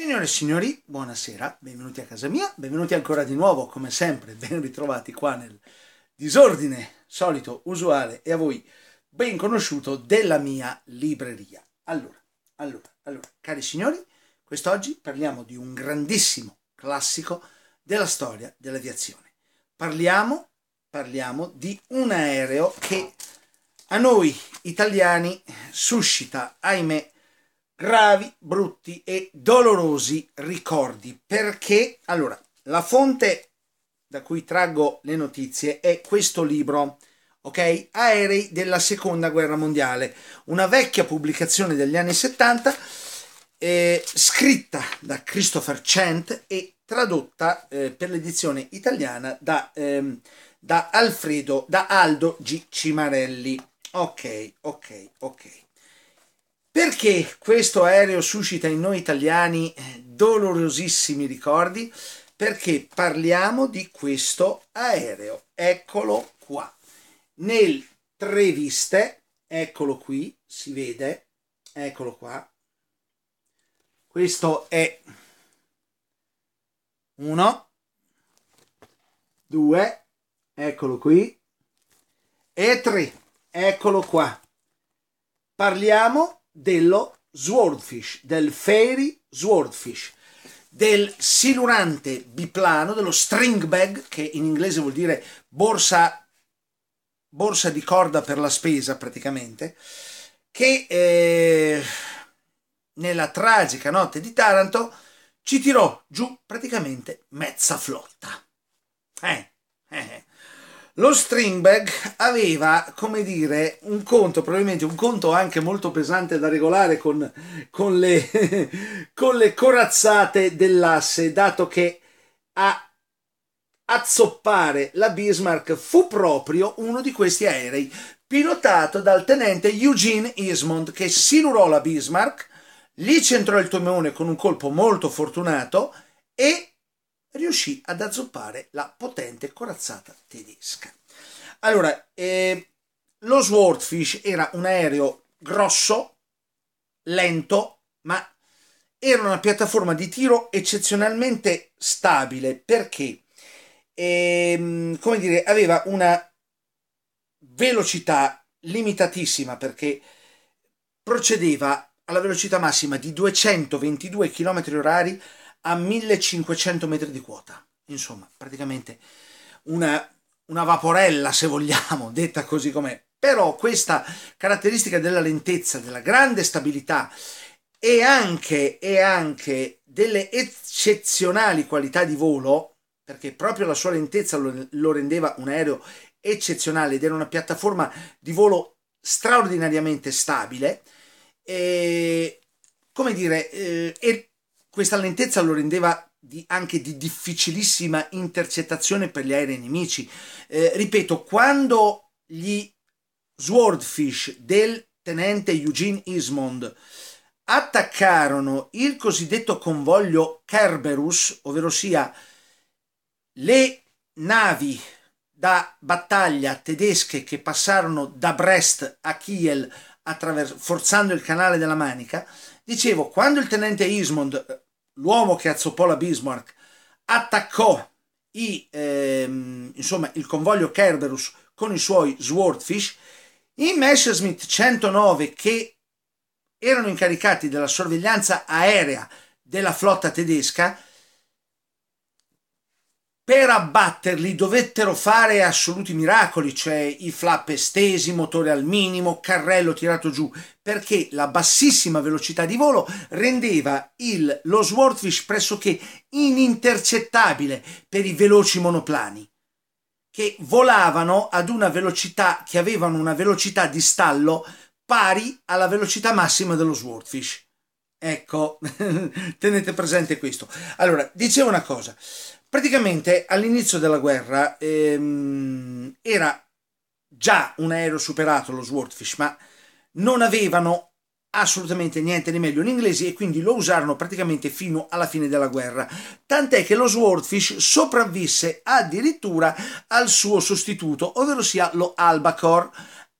Signore e signori, buonasera, benvenuti a casa mia, benvenuti ancora di nuovo, come sempre, ben ritrovati qua nel disordine solito, usuale e a voi ben conosciuto della mia libreria. Allora, allora, allora, cari signori, quest'oggi parliamo di un grandissimo classico della storia dell'aviazione. Parliamo, parliamo di un aereo che a noi italiani suscita, ahimè, gravi, brutti e dolorosi ricordi. Perché, allora, la fonte da cui traggo le notizie è questo libro, ok? Aerei della Seconda Guerra Mondiale, una vecchia pubblicazione degli anni 70, eh, scritta da Christopher Chant e tradotta eh, per l'edizione italiana da, ehm, da Alfredo, da Aldo G. Cimarelli. Ok, ok, ok. Perché questo aereo suscita in noi italiani eh, dolorosissimi ricordi? Perché parliamo di questo aereo. Eccolo qua. Nel Treviste, eccolo qui, si vede, eccolo qua. Questo è uno, due, eccolo qui, e tre, eccolo qua. Parliamo dello swordfish, del fairy swordfish, del silurante biplano, dello string bag, che in inglese vuol dire borsa, borsa di corda per la spesa praticamente, che eh, nella tragica notte di Taranto ci tirò giù praticamente mezza flotta. Eh, eh, eh. Lo Strindberg aveva, come dire, un conto, probabilmente un conto anche molto pesante da regolare con, con, le, con le corazzate dell'asse, dato che a azzoppare la Bismarck fu proprio uno di questi aerei, pilotato dal tenente Eugene Ismond, che silurò la Bismarck, lì centrò il tomeone con un colpo molto fortunato e riuscì ad azzoppare la potente corazzata tedesca. Allora, eh, lo Swordfish era un aereo grosso, lento, ma era una piattaforma di tiro eccezionalmente stabile perché, ehm, come dire, aveva una velocità limitatissima perché procedeva alla velocità massima di 222 km orari a 1500 metri di quota. Insomma, praticamente una, una vaporella, se vogliamo, detta così com'è. Però questa caratteristica della lentezza, della grande stabilità e anche, e anche delle eccezionali qualità di volo, perché proprio la sua lentezza lo, lo rendeva un aereo eccezionale ed era una piattaforma di volo straordinariamente stabile, e, eh, come dire, eh, e questa lentezza lo rendeva di, anche di difficilissima intercettazione per gli aerei nemici. Eh, ripeto, quando gli Swordfish del tenente Eugene Ismond attaccarono il cosiddetto convoglio Kerberus, ovvero sia le navi da battaglia tedesche che passarono da Brest a Kiel attraver- forzando il canale della Manica, Dicevo, quando il tenente Ismond, eh, l'uomo che azzoppò la Bismarck, attaccò i, ehm, insomma, il convoglio Kerberus con i suoi Swordfish, i Messerschmitt 109 che erano incaricati della sorveglianza aerea della flotta tedesca per abbatterli dovettero fare assoluti miracoli, cioè i flap estesi, motore al minimo, carrello tirato giù, perché la bassissima velocità di volo rendeva il, lo Swordfish pressoché inintercettabile per i veloci monoplani, che volavano ad una velocità, che avevano una velocità di stallo pari alla velocità massima dello Swordfish. Ecco, tenete presente questo. Allora, dicevo una cosa, Praticamente all'inizio della guerra ehm, era già un aereo superato lo Swordfish, ma non avevano assolutamente niente di meglio gli inglesi e quindi lo usarono praticamente fino alla fine della guerra. Tant'è che lo Swordfish sopravvisse addirittura al suo sostituto, ovvero sia lo Albacore,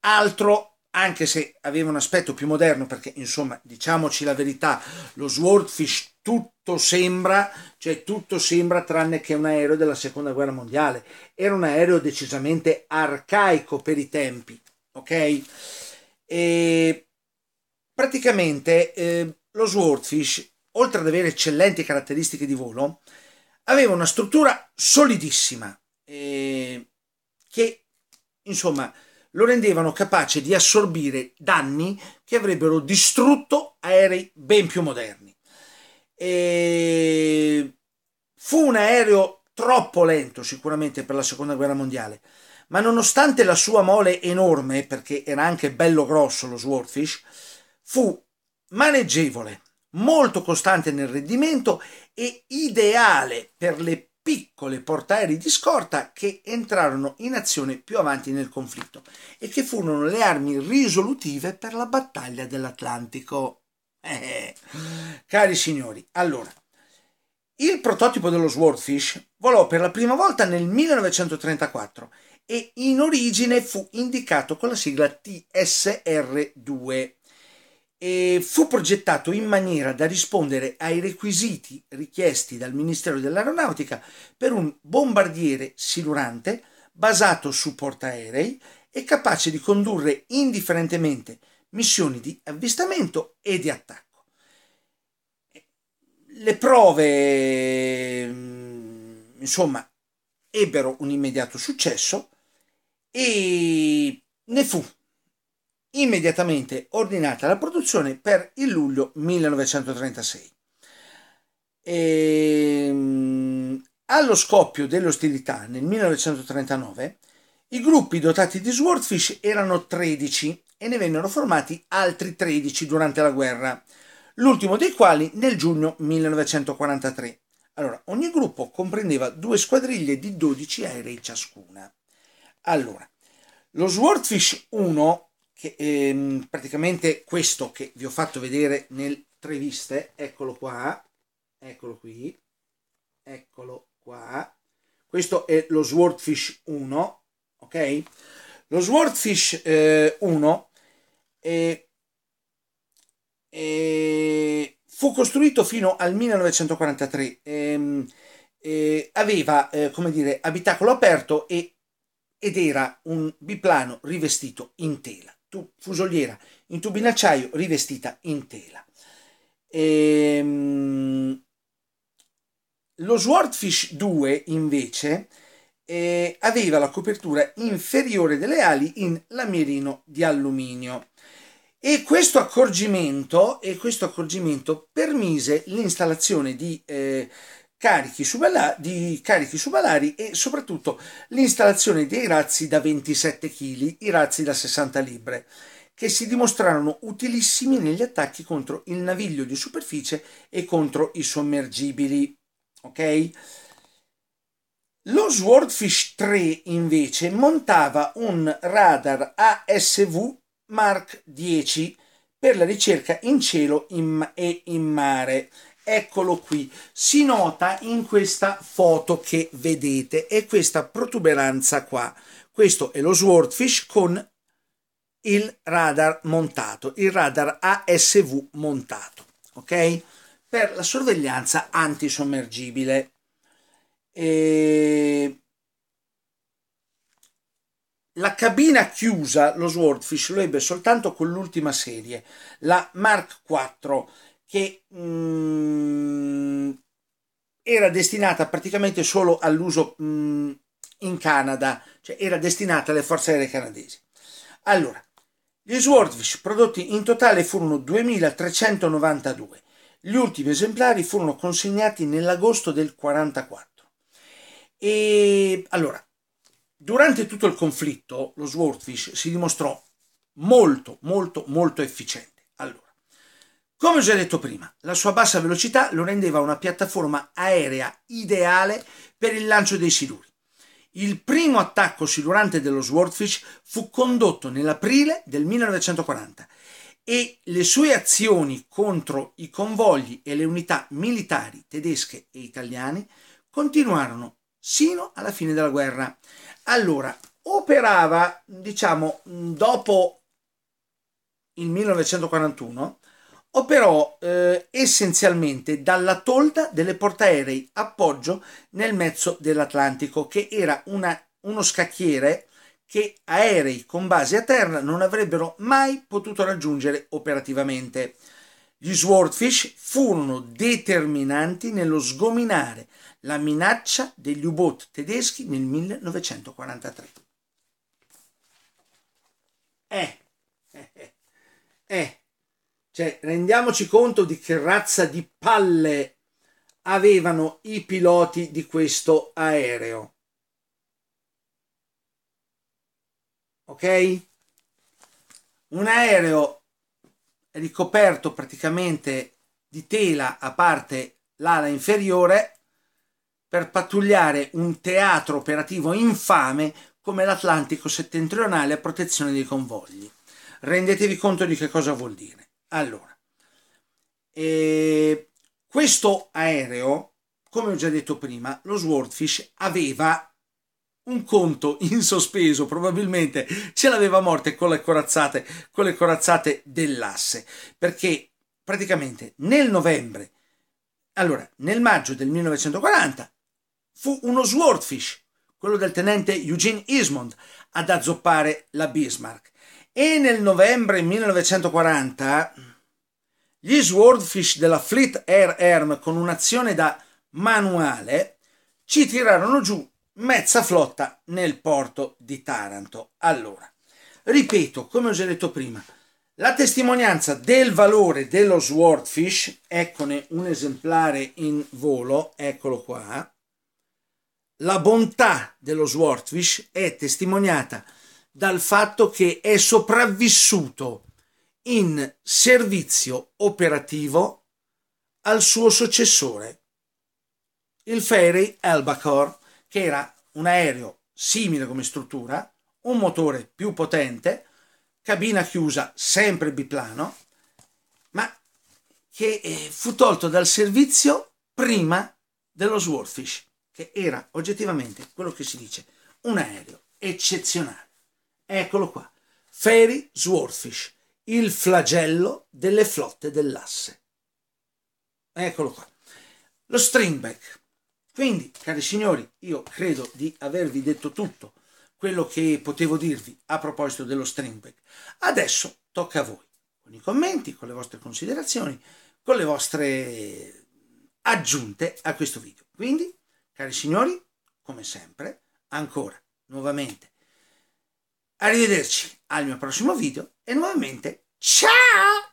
altro anche se aveva un aspetto più moderno, perché insomma, diciamoci la verità, lo Swordfish tutto sembra, cioè tutto sembra tranne che un aereo della seconda guerra mondiale. Era un aereo decisamente arcaico per i tempi, ok? E praticamente eh, lo Swordfish, oltre ad avere eccellenti caratteristiche di volo, aveva una struttura solidissima eh, che, insomma, lo rendevano capace di assorbire danni che avrebbero distrutto aerei ben più moderni. E... Fu un aereo troppo lento sicuramente per la seconda guerra mondiale, ma nonostante la sua mole enorme, perché era anche bello grosso lo Swordfish, fu maneggevole, molto costante nel rendimento e ideale per le piccole portaerei di scorta che entrarono in azione più avanti nel conflitto e che furono le armi risolutive per la battaglia dell'Atlantico. Eh, cari signori, allora, il prototipo dello Swordfish volò per la prima volta nel 1934 e in origine fu indicato con la sigla TSR-2 e fu progettato in maniera da rispondere ai requisiti richiesti dal Ministero dell'Aeronautica per un bombardiere silurante basato su portaerei e capace di condurre indifferentemente missioni di avvistamento e di attacco. Le prove, mm, insomma, ebbero un immediato successo e ne fu immediatamente ordinata la produzione per il luglio 1936. E, ehm, allo scoppio delle ostilità nel 1939, i gruppi dotati di Swordfish erano 13 e ne vennero formati altri 13 durante la guerra, l'ultimo dei quali nel giugno 1943. Allora, ogni gruppo comprendeva due squadriglie di 12 aerei ciascuna. Allora, lo Swordfish 1 che ehm, praticamente questo che vi ho fatto vedere nel Treviste, eccolo qua, eccolo qui, eccolo qua, questo è lo Swordfish 1, ok? Lo Swordfish eh, 1 eh, eh, fu costruito fino al 1943, ehm, aveva, eh, come dire, abitacolo aperto e, ed era un biplano rivestito in tela fusoliera in tubi in acciaio rivestita in tela. Ehm, lo Swordfish 2 invece eh, aveva la copertura inferiore delle ali in lamierino di alluminio e questo accorgimento, e questo accorgimento permise l'installazione di eh, carichi subalari e soprattutto l'installazione dei razzi da 27 kg, i razzi da 60 libbre, che si dimostrarono utilissimi negli attacchi contro il naviglio di superficie e contro i sommergibili. Ok? Lo Swordfish 3 invece montava un radar ASV Mark 10 per la ricerca in cielo e in mare Eccolo qui, si nota in questa foto che vedete è questa protuberanza qua. Questo è lo Swordfish con il radar montato, il radar ASV montato, ok? Per la sorveglianza antisommergibile. E... La cabina chiusa, lo Swordfish, lo ebbe soltanto con l'ultima serie, la Mark IV, che mh, mm, era destinata praticamente solo all'uso mh, mm, in Canada, cioè era destinata alle forze aeree canadesi. Allora, gli Swordfish prodotti in totale furono 2392. Gli ultimi esemplari furono consegnati nell'agosto del 44. E allora, durante tutto il conflitto lo Swordfish si dimostrò molto, molto, molto efficiente. Come già detto prima, la sua bassa velocità lo rendeva una piattaforma aerea ideale per il lancio dei siluri. Il primo attacco silurante dello Swordfish fu condotto nell'aprile del 1940 e le sue azioni contro i convogli e le unità militari tedesche e italiane continuarono sino alla fine della guerra. Allora, operava, diciamo, dopo il 1941 operò eh, essenzialmente dalla tolda delle portaerei appoggio nel mezzo dell'Atlantico, che era una, uno scacchiere che aerei con base a terra non avrebbero mai potuto raggiungere operativamente. Gli Swordfish furono determinanti nello sgominare la minaccia degli U-boat tedeschi nel 1943. Eh, eh, eh. eh. Cioè, rendiamoci conto di che razza di palle avevano i piloti di questo aereo. Ok? Un aereo ricoperto praticamente di tela a parte l'ala inferiore per pattugliare un teatro operativo infame come l'Atlantico settentrionale a protezione dei convogli. Rendetevi conto di che cosa vuol dire. Allora, eh, questo aereo, come ho già detto prima, lo Swordfish aveva un conto in sospeso, probabilmente ce l'aveva a morte con le corazzate, con le corazzate dell'asse, perché praticamente nel novembre, allora nel maggio del 1940, fu uno Swordfish, quello del tenente Eugene Ismond, ad azzoppare la Bismarck e nel novembre 1940 gli Swordfish della Fleet Air Arm con un'azione da manuale ci tirarono giù mezza flotta nel porto di Taranto. Allora, ripeto, come ho già detto prima, la testimonianza del valore dello Swordfish, eccone un esemplare in volo, eccolo qua, la bontà dello Swordfish è testimoniata dal fatto che è sopravvissuto in servizio operativo al suo successore, il Ferry Albacore, che era un aereo simile come struttura, un motore più potente, cabina chiusa sempre biplano, ma che eh, fu tolto dal servizio prima dello Swordfish, che era oggettivamente quello che si dice un aereo eccezionale. Eccolo qua. Ferry Swordfish, il flagello delle flotte dell'asse. Eccolo qua. Lo stringback. Quindi, cari signori, io credo di avervi detto tutto quello che potevo dirvi a proposito dello stringback. Adesso tocca a voi, con i commenti, con le vostre considerazioni, con le vostre aggiunte a questo video. Quindi, cari signori, come sempre, ancora, nuovamente, Arrivederci al mio prossimo video e nuovamente ciao!